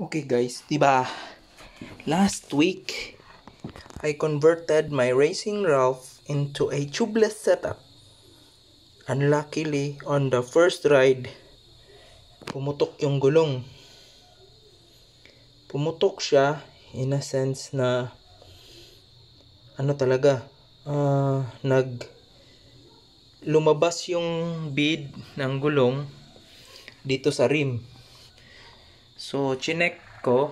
Okay guys, 'di ba? Last week I converted my racing Ralph into a tubeless setup. Unluckily, on the first ride, pumutok yung gulong. Pumutok siya in a sense na ano talaga, uh, nag lumabas yung bead ng gulong dito sa rim So, chinek ko.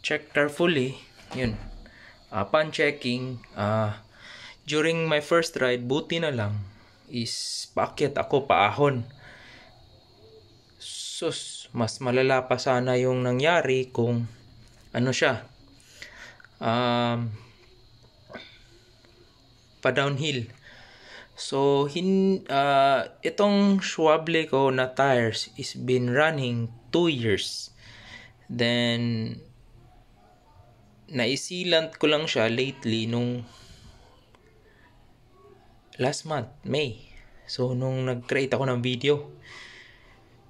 Check carefully. Yun. Ah, upon checking, uh, during my first ride, buti na lang is paakyat ako paahon. Sus, mas malala pa sana yung nangyari kung ano siya. Um, pa downhill. So, hin, uh, itong Schwable ko na tires is been running 2 years. Then, naisilant ko lang siya lately nung last month, May. So, nung nag-create ako ng video.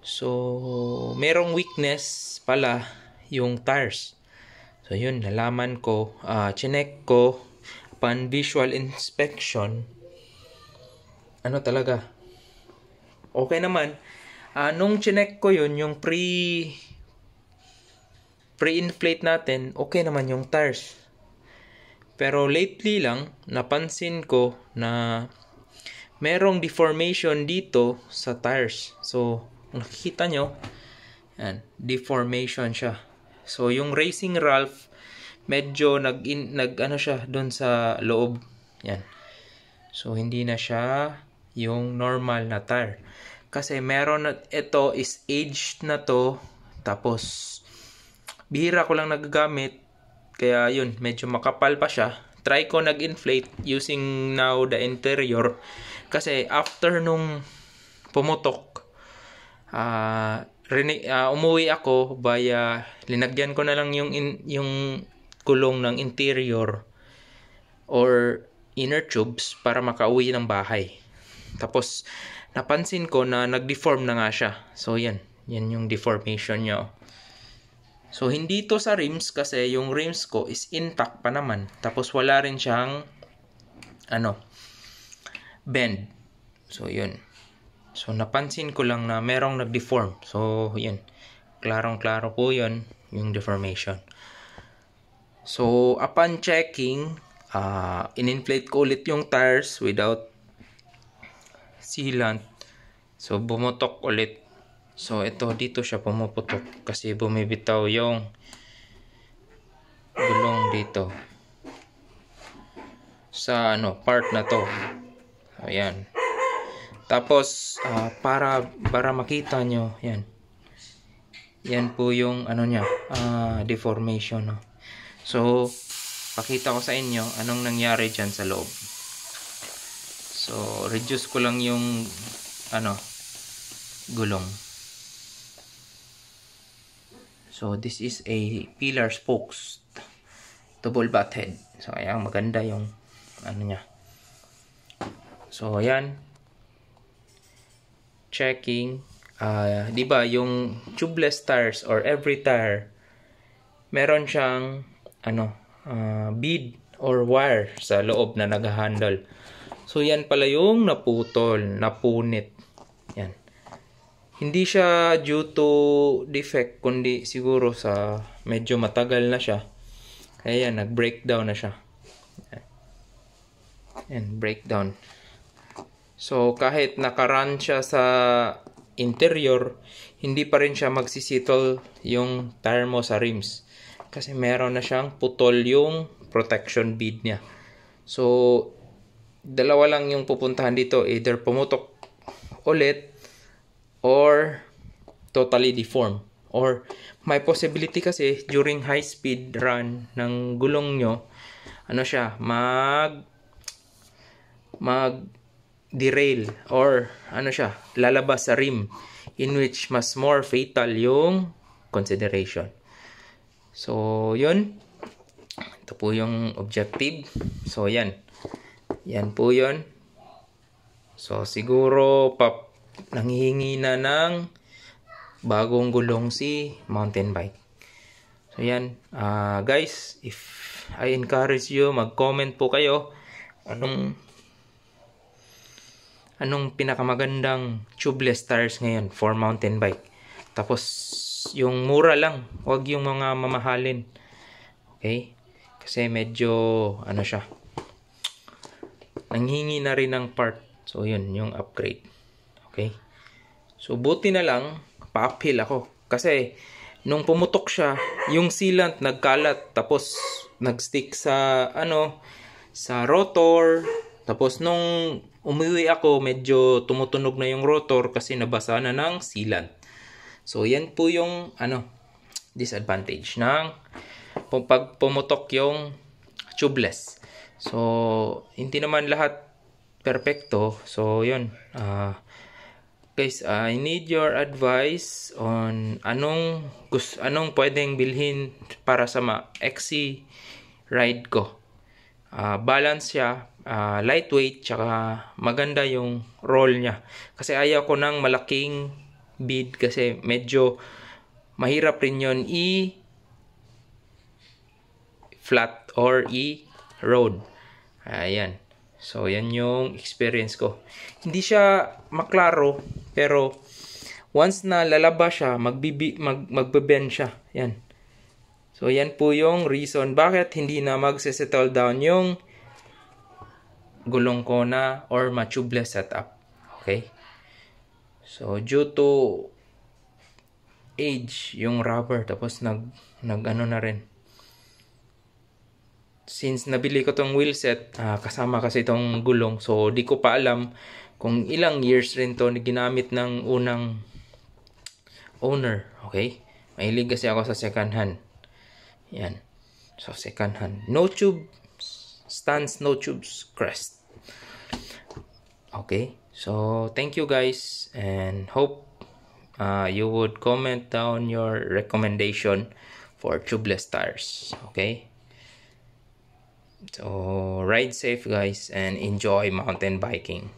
So, merong weakness pala yung tires. So, yun, nalaman ko, uh, chinek ko, pan visual inspection, ano talaga, okay naman. Uh, nung chinek ko yun, yung pre pre-inflate natin, okay naman yung tires. Pero lately lang, napansin ko na merong deformation dito sa tires. So, kung nakikita nyo, yan, deformation siya. So, yung Racing Ralph, medyo nag, in, nag ano siya, doon sa loob. Yan. So, hindi na siya yung normal na tar. Kasi meron na, ito is aged na to, tapos bihira ko lang nagagamit, kaya yun, medyo makapal pa siya. Try ko nag-inflate using now the interior kasi after nung pumutok, uh, ah, rini, uh, ah, umuwi ako via linagyan ko na lang yung in, yung kulong ng interior or inner tubes para makauwi ng bahay. Tapos, napansin ko na nag-deform na nga siya. So, yan. Yan yung deformation niya. Oh. So, hindi to sa rims kasi yung rims ko is intact pa naman. Tapos, wala rin siyang ano, bend. So, yun. So, napansin ko lang na merong nag-deform. So, yun. Klarong-klaro po yun, yung deformation. So, upon checking, uh, in-inflate ko ulit yung tires without sealant. So, bumutok ulit. So, ito dito siya pumuputok kasi bumibitaw yung gulong dito sa ano part na to ayan tapos uh, para para makita nyo yan yan po yung ano niya, uh, deformation so pakita ko sa inyo anong nangyari diyan sa loob So, reduce ko lang yung ano gulong. So, this is a pillar spokes double butt head. So, ayan, maganda yung ano niya. So, ayan. Checking. Uh, di ba yung tubeless tires or every tire meron siyang ano, uh, bead or wire sa loob na nag-handle. So, yan pala yung naputol, napunit. Yan. Hindi siya due to defect, kundi siguro sa medyo matagal na siya. Kaya yan, nag-breakdown na siya. And breakdown. So, kahit nakarun siya sa interior, hindi pa rin siya magsisitol yung tire mo sa rims. Kasi meron na siyang putol yung protection bead niya. So, dalawa lang yung pupuntahan dito. Either pumutok ulit or totally deform. Or may possibility kasi during high speed run ng gulong nyo, ano siya, mag mag derail or ano siya, lalabas sa rim in which mas more fatal yung consideration. So, yun. Ito po yung objective. So, yan. Yan po yun. So, siguro, pap, nanghihingi na ng bagong gulong si mountain bike. So, yan. Uh, guys, if I encourage you, mag-comment po kayo anong anong pinakamagandang tubeless tires ngayon for mountain bike. Tapos, yung mura lang. Huwag yung mga mamahalin. Okay? Kasi medyo, ano siya, nanghingi na rin ng part. So, yun, yung upgrade. Okay? So, buti na lang, pa-uphill ako. Kasi, nung pumutok siya, yung sealant nagkalat, tapos nagstick sa, ano, sa rotor. Tapos, nung umuwi ako, medyo tumutunog na yung rotor kasi nabasa na ng sealant. So, yan po yung, ano, disadvantage ng pag pumutok yung tubeless. So, hindi naman lahat perfecto. So, yun. Uh, guys, uh, I need your advice on anong gusto, anong pwedeng bilhin para sa ma-XC e ride ko. Uh, balance siya, uh, lightweight, tsaka maganda yung roll niya. Kasi ayaw ko ng malaking bead kasi medyo mahirap rin yon i e flat or i e road. Ayan. So, yan yung experience ko. Hindi siya maklaro, pero once na lalaba siya, magbibi, mag, magbe-bend siya. Yan. So, yan po yung reason bakit hindi na magsesettle down yung gulong ko na or matubeless setup. Okay? So, due to age yung rubber, tapos nag, nag ano na rin, since nabili ko tong wheelset, uh, ah, kasama kasi itong gulong. So, di ko pa alam kung ilang years rin to ni ginamit ng unang owner. Okay? Mahilig kasi ako sa second hand. Yan. So, second hand. No tube. Stands, no tubes. Crest. Okay? So, thank you guys. And hope uh, you would comment down your recommendation for tubeless tires. Okay? So ride safe guys and enjoy mountain biking.